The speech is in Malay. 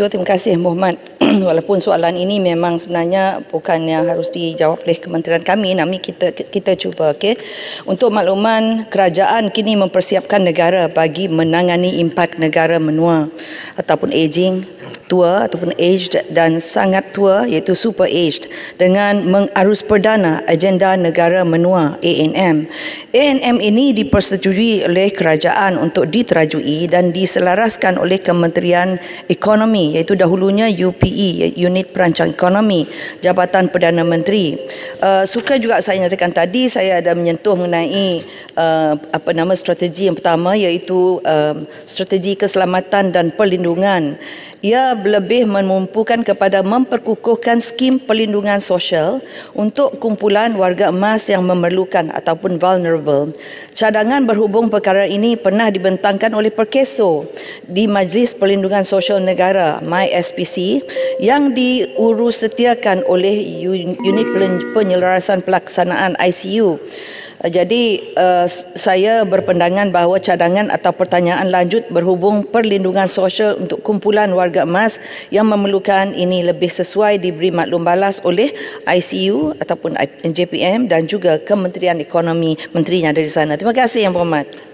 Itu terima kasih Muhammad. Walaupun soalan ini memang sebenarnya bukan yang harus dijawab oleh kementerian kami, nami kita kita cuba okey. Untuk makluman kerajaan kini mempersiapkan negara bagi menangani impak negara menua ataupun aging tua ataupun aged dan sangat tua iaitu super aged dengan mengarus perdana agenda negara menua ANM. ANM ini dipersetujui oleh kerajaan untuk diterajui dan diselaraskan oleh Kementerian Ekonomi iaitu dahulunya UPE Unit Perancang Ekonomi Jabatan Perdana Menteri. Uh, suka juga saya nyatakan tadi saya ada menyentuh mengenai uh, apa nama strategi yang pertama iaitu uh, strategi keselamatan dan perlindungan. Ia lebih memumpukan kepada memperkukuhkan skim perlindungan sosial untuk kumpulan warga emas yang memerlukan ataupun vulnerable. Cadangan berhubung perkara ini pernah dibentangkan oleh Perkeso di Majlis Perlindungan Sosial Negara MySPC yang diurus setiakan oleh Unit Penyelarasan Pelaksanaan ICU. Eh, jadi uh, saya berpendangan bahawa cadangan atau pertanyaan lanjut berhubung perlindungan sosial untuk kumpulan warga emas yang memerlukan ini lebih sesuai diberi maklum balas oleh ICU ataupun JPM dan juga Kementerian Ekonomi menterinya dari sana. Terima kasih yang berhormat.